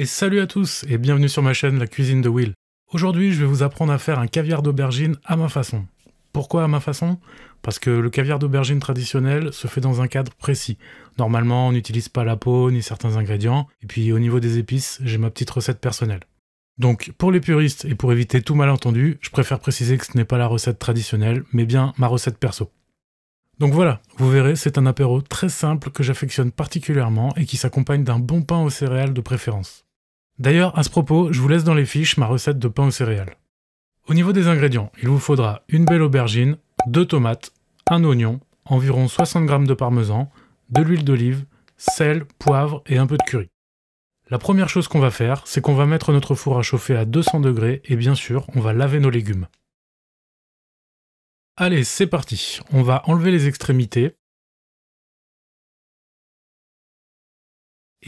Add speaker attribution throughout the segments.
Speaker 1: Et salut à tous et bienvenue sur ma chaîne La Cuisine de Will. Aujourd'hui je vais vous apprendre à faire un caviar d'aubergine à ma façon. Pourquoi à ma façon Parce que le caviar d'aubergine traditionnel se fait dans un cadre précis. Normalement on n'utilise pas la peau ni certains ingrédients, et puis au niveau des épices j'ai ma petite recette personnelle. Donc pour les puristes et pour éviter tout malentendu, je préfère préciser que ce n'est pas la recette traditionnelle, mais bien ma recette perso. Donc voilà, vous verrez, c'est un apéro très simple que j'affectionne particulièrement et qui s'accompagne d'un bon pain aux céréales de préférence. D'ailleurs, à ce propos, je vous laisse dans les fiches ma recette de pain aux céréales. Au niveau des ingrédients, il vous faudra une belle aubergine, deux tomates, un oignon, environ 60 g de parmesan, de l'huile d'olive, sel, poivre et un peu de curry. La première chose qu'on va faire, c'est qu'on va mettre notre four à chauffer à 200 degrés et bien sûr, on va laver nos légumes.
Speaker 2: Allez, c'est parti. On va enlever les extrémités,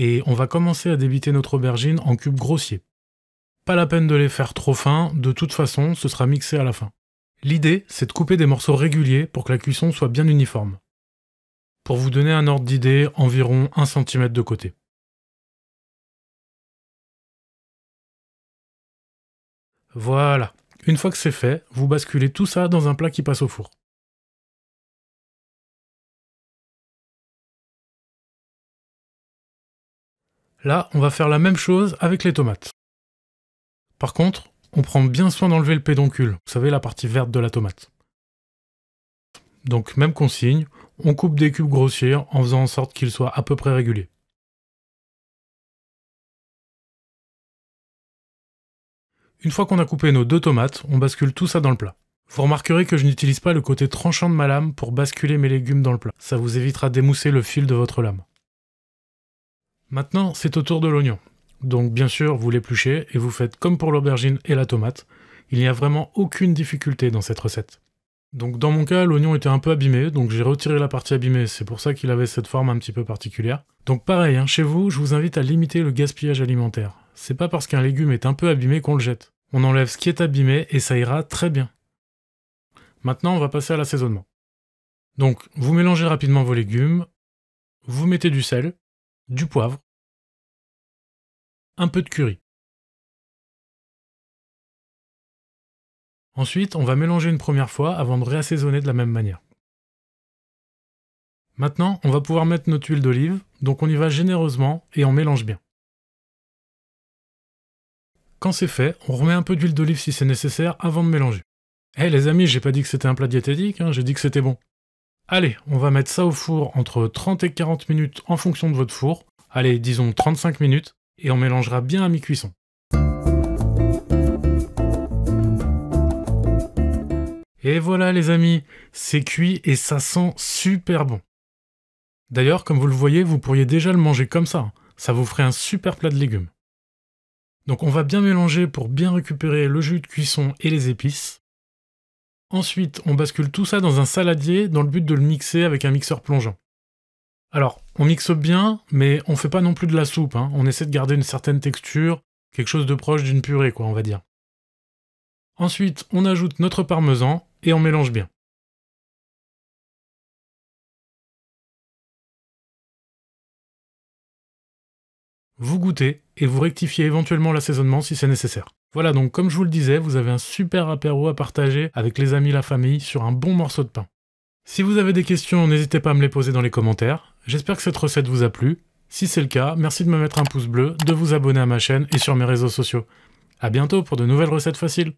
Speaker 2: et on va commencer à débiter notre
Speaker 1: aubergine en cubes grossiers. Pas la peine de les faire trop fins, de toute façon, ce sera mixé à la fin. L'idée, c'est de couper des morceaux réguliers pour que la cuisson soit bien uniforme.
Speaker 2: Pour vous donner un ordre d'idée, environ 1 cm de côté. Voilà. Une fois que c'est fait, vous basculez tout ça dans un plat qui passe au four. Là, on va faire la même chose avec les tomates. Par contre, on prend bien soin d'enlever le pédoncule, vous savez,
Speaker 1: la partie verte de la tomate. Donc même consigne, on coupe des cubes
Speaker 2: grossiers en faisant en sorte qu'ils soient à peu près réguliers. Une fois qu'on a coupé nos deux tomates, on bascule tout ça dans
Speaker 1: le plat. Vous remarquerez que je n'utilise pas le côté tranchant de ma lame pour basculer mes légumes dans le plat. Ça vous évitera d'émousser le fil de votre lame. Maintenant, c'est au tour de l'oignon. Donc bien sûr, vous l'épluchez et vous faites comme pour l'aubergine et la tomate. Il n'y a vraiment aucune difficulté dans cette recette. Donc dans mon cas, l'oignon était un peu abîmé, donc j'ai retiré la partie abîmée, c'est pour ça qu'il avait cette forme un petit peu particulière. Donc pareil, hein, chez vous, je vous invite à limiter le gaspillage alimentaire. C'est pas parce qu'un légume est un peu abîmé qu'on le jette. On enlève ce qui est abîmé et ça ira très bien.
Speaker 2: Maintenant, on va passer à l'assaisonnement. Donc, vous mélangez rapidement vos légumes, vous mettez du sel, du poivre, un peu de curry. Ensuite, on va mélanger une première fois avant de réassaisonner de la même manière.
Speaker 1: Maintenant, on va pouvoir mettre notre huile d'olive, donc on y va généreusement et on mélange bien. Quand c'est fait, on remet un peu d'huile d'olive si c'est nécessaire avant de mélanger. Eh les amis, j'ai pas dit que c'était un plat diététique, hein, j'ai dit que c'était bon. Allez, on va mettre ça au four entre 30 et 40 minutes en fonction de votre four. Allez, disons 35 minutes, et on mélangera bien à mi-cuisson. Et voilà les amis, c'est cuit et ça sent super bon. D'ailleurs, comme vous le voyez, vous pourriez déjà le manger comme ça. Ça vous ferait un super plat de légumes. Donc on va bien mélanger pour bien récupérer le jus de cuisson et les épices. Ensuite, on bascule tout ça dans un saladier dans le but de le mixer avec un mixeur plongeant. Alors, on mixe bien, mais on fait pas non plus de la soupe, hein. on essaie de garder une certaine
Speaker 2: texture, quelque chose de proche d'une purée quoi, on va dire. Ensuite, on ajoute notre parmesan et on mélange bien. vous goûtez et vous
Speaker 1: rectifiez éventuellement l'assaisonnement si c'est nécessaire. Voilà donc, comme je vous le disais, vous avez un super apéro à partager avec les amis, la famille, sur un bon morceau de pain. Si vous avez des questions, n'hésitez pas à me les poser dans les commentaires. J'espère que cette recette vous a plu. Si c'est le cas, merci de me mettre un pouce bleu, de vous abonner à ma chaîne et sur mes réseaux sociaux. A bientôt pour de nouvelles recettes faciles.